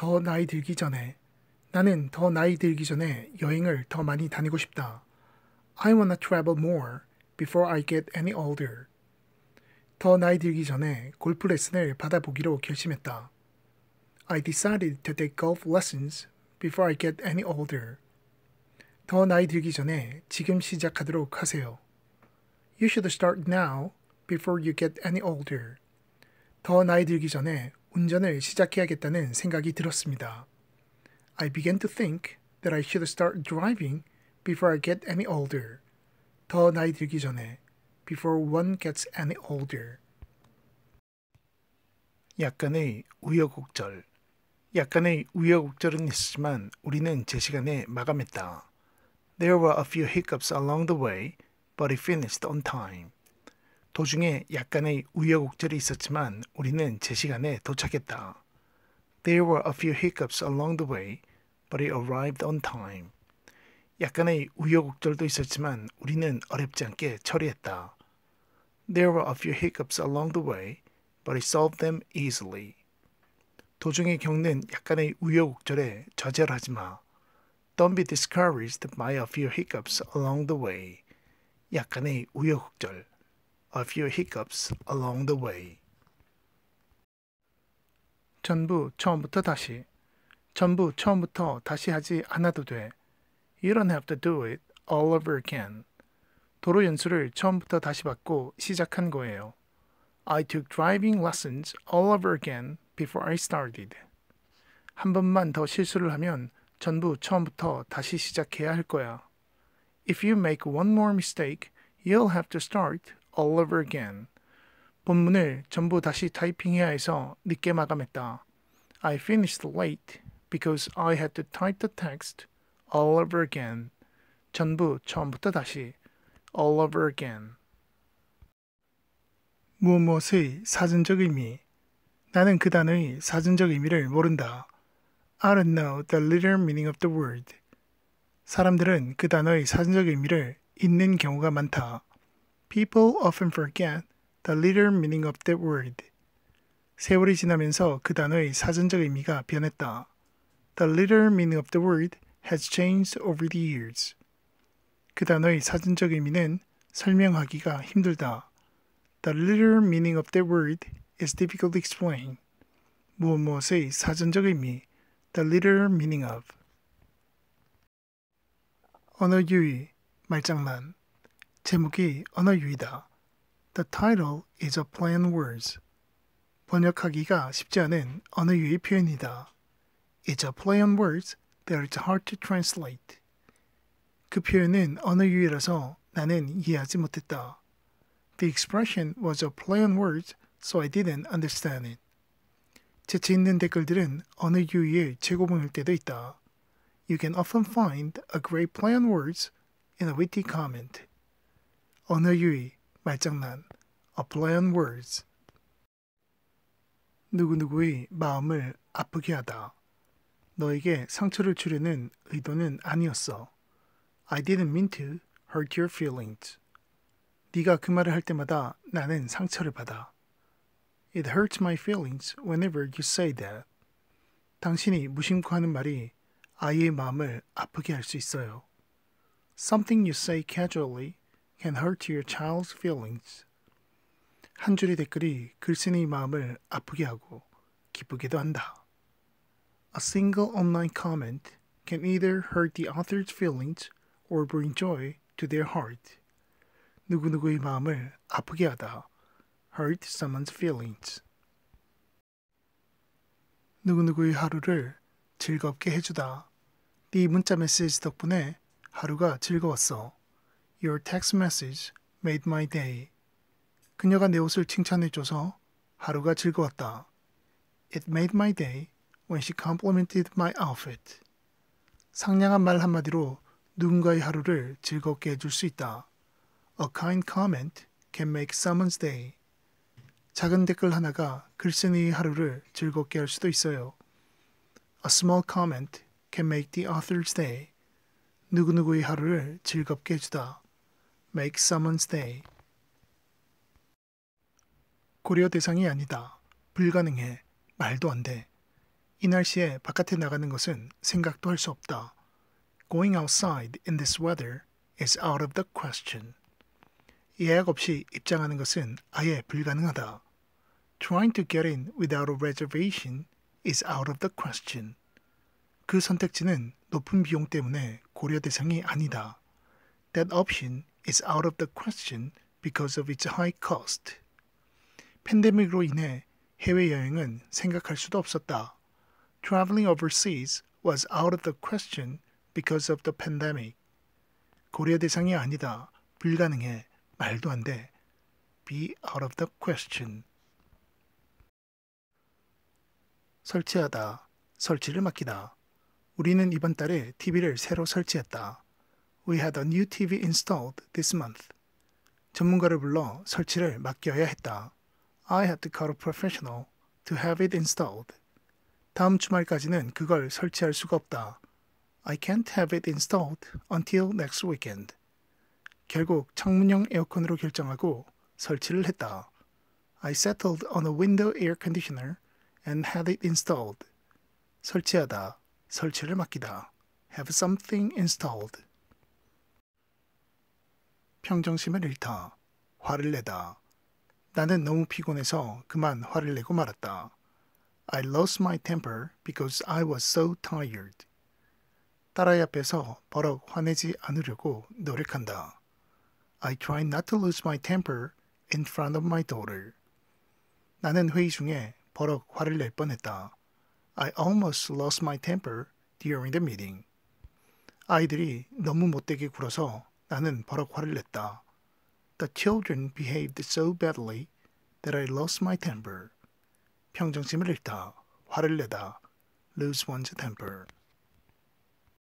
더 나이 들기 전에 나는 더 나이 들기 전에 여행을 더 많이 다니고 싶다. I wanna travel more before I get any older. 더 나이 들기 전에 골프 레슨을 받아보기로 결심했다. I decided to take golf lessons before I get any older. 더 나이 들기 전에 지금 시작하도록 하세요. You should start now before you get any older. 더 나이 들기 전에 운전을 시작해야겠다는 생각이 들었습니다. I began to think that I should start driving before I get any older. 더 나이 들기 전에 before one gets any older. 약간의 우여곡절 약간의 우여곡절은 있었지만 우리는 제 시간에 마감했다. There were a few hiccups along the way, but it finished on time. 도중에 약간의 우여곡절이 있었지만 우리는 제 시간에 도착했다. There were a few hiccups along the way, but it arrived on time. 약간의 우여곡절도 있었지만 우리는 어렵지 않게 처리했다. There were a few hiccups along the way, but it solved them easily. 도중에 겪는 약간의 우여곡절에 좌절하지 마. Don't be discouraged by a few hiccups along the way. 약간의 우여곡절. of your hiccups along the way. 전부 처음부터 다시 전부 처음부터 다시 하지 않아도 돼. You don't have to do it all over again. 도로 연수를 처음부터 다시 받고 시작한 거예요. I took driving lessons all over again before I started. 한 번만 더 실수를 하면 전부 처음부터 다시 시작해야 할 거야. If you make one more mistake, you'll have to start all over again. 본문을 전부 다시 타이핑해야 해서 늦게 마감했다. I finished late because I had to type the text all over again. 전부 처음부터 다시 all over again. 무엇무엇의 사전적 의미 나는 그 단어의 사전적 의미를 모른다. I don't know the literal meaning of the word. 사람들은 그 단어의 사전적 의미를 잊는 경우가 많다. People often forget the literal meaning of that word. 세월이 지나면서 그 단어의 사전적 의미가 변했다. The literal meaning of the word has changed over the years. 그 단어의 사전적 의미는 설명하기가 힘들다. The literal meaning of that word is difficult to explain. 무엇의 사전적 의미, the literal meaning of. 언어 유의 말장난 제목이 언어유희다. The title is a play on words. 번역하기가 쉽지 않은 언어유희 표현이다. It's a play on words that is hard to translate. 그 표현은 언어유희라서 나는 이해하지 못했다. The expression was a play on words, so I didn't understand it. 재치 있는 댓글들은 언어유희의 최고봉일 때도 있다. You can often find a great play on words in a witty comment. 언어 유의 말장난 A Play on Words 누구누구의 마음을 아프게 하다. 너에게 상처를 주려는 의도는 아니었어. I didn't mean to hurt your feelings. 네가 그 말을 할 때마다 나는 상처를 받아. It hurts my feelings whenever you say that. 당신이 무심코 하는 말이 아이의 마음을 아프게 할 수 있어요. Something you say casually can hurt your child's feelings. 한 줄의 댓글이 글쓴이의 마음을 아프게 하고 기쁘기도 한다. A single online comment can either hurt the author's feelings or bring joy to their heart. 누구누구의 마음을 아프게 하다. hurt someone's feelings. 누구누구의 하루를 즐겁게 해주다. 네 문자 메시지 덕분에 하루가 즐거웠어. Your text message made my day. 그녀가 내 옷을 칭찬해줘서 하루가 즐거웠다. It made my day when she complimented my outfit. 상냥한 말 한마디로 누군가의 하루를 즐겁게 해줄 수 있다. A kind comment can make someone's day. 작은 댓글 하나가 글쓴이의 하루를 즐겁게 할 수도 있어요. A small comment can make the author's day. 누구누구의 하루를 즐겁게 해주다. make someone's day. 고려 대상이 아니다. 불가능해. 말도 안 돼. 이 날씨에 바깥에 나가는 것은 생각도 할 수 없다. Going outside in this weather is out of the question. 예약 없이 입장하는 것은 아예 불가능하다. Trying to get in without a reservation is out of the question. 그 선택지는 높은 비용 때문에 고려 대상이 아니다. That option is out of the question because of its high cost. 팬데믹으로 인해 해외여행은 생각할 수도 없었다. Traveling overseas was out of the question because of the pandemic. 고려 대상이 아니다. 불가능해. 말도 안 돼. be out of the question. 설치하다. 설치를 맡기다. 우리는 이번 달에 TV를 새로 설치했다. we had a new TV installed this month. 전문가를 불러 설치를 맡겨야 했다. I had to call a professional to have it installed. 다음 주말까지는 그걸 설치할 수가 없다. I can't have it installed until next weekend. 결국 창문형 에어컨으로 결정하고 설치를 했다. I settled on a window air conditioner and had it installed. 설치하다, 설치를 맡기다. Have something installed. 평정심을 잃다. 화를 내다. 나는 너무 피곤해서 그만 화를 내고 말았다. I lost my temper because I was so tired. 딸아이 앞에서 버럭 화내지 않으려고 노력한다. I try not to lose my temper in front of my daughter. 나는 회의 중에 버럭 화를 낼 뻔했다. I almost lost my temper during the meeting. 아이들이 너무 못되게 굴어서 나는 바로 화를 냈다. The children behaved so badly that I lost my temper. 평정심을 잃다, 화를 내다, lose one's temper.